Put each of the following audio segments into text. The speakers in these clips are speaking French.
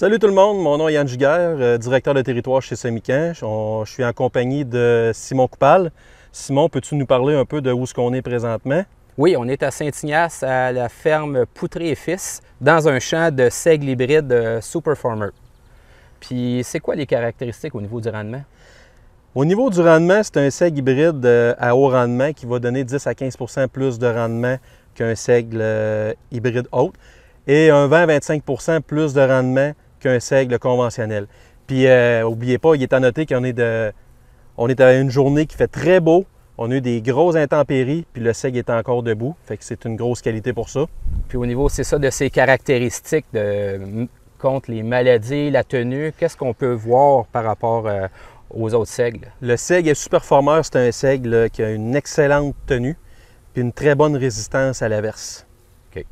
Salut tout le monde, mon nom est Yann Giguère, euh, directeur de territoire chez Semiquin. Je suis en compagnie de Simon Coupal. Simon, peux-tu nous parler un peu de où ce qu'on est présentement? Oui, on est à Saint-Ignace, à la ferme Poutré et Fils, dans un champ de seigle hybride euh, Farmer. Puis, c'est quoi les caractéristiques au niveau du rendement? Au niveau du rendement, c'est un seigle hybride euh, à haut rendement qui va donner 10 à 15 plus de rendement qu'un seigle hybride haute et un 20-25 plus de rendement qu'un seigle conventionnel. Puis, n'oubliez euh, pas, il est à noter qu'on est, on est à une journée qui fait très beau. On a eu des grosses intempéries, puis le seigle est encore debout. Fait que c'est une grosse qualité pour ça. Puis au niveau, c'est ça, de ses caractéristiques contre les maladies, la tenue, qu'est-ce qu'on peut voir par rapport euh, aux autres seigles? Le seigle est super performeur. C'est un seigle qui a une excellente tenue, puis une très bonne résistance à l'averse. OK.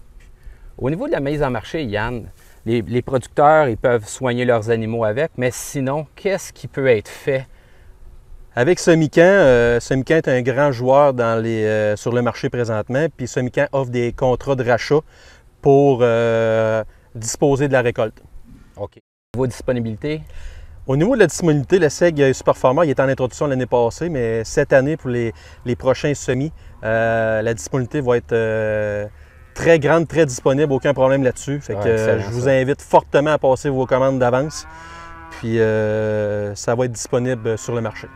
Au niveau de la mise en marché, Yann, les, producteurs, ils peuvent soigner leurs animaux avec, mais sinon, qu'est-ce qui peut être fait? Avec Semican, euh, Semican est un grand joueur euh, sur le marché présentement, puis Semican offre des contrats de rachat pour euh, disposer de la récolte. OK. Au niveau de Au niveau de la disponibilité, le SEG Superformer, il est en introduction l'année passée, mais cette année, pour les, les prochains semis, la disponibilité va être très grande, très disponible, aucun problème là-dessus. Fait que je vous invite fortement à passer vos commandes d'avance. Puis euh, ça va être disponible sur le marché.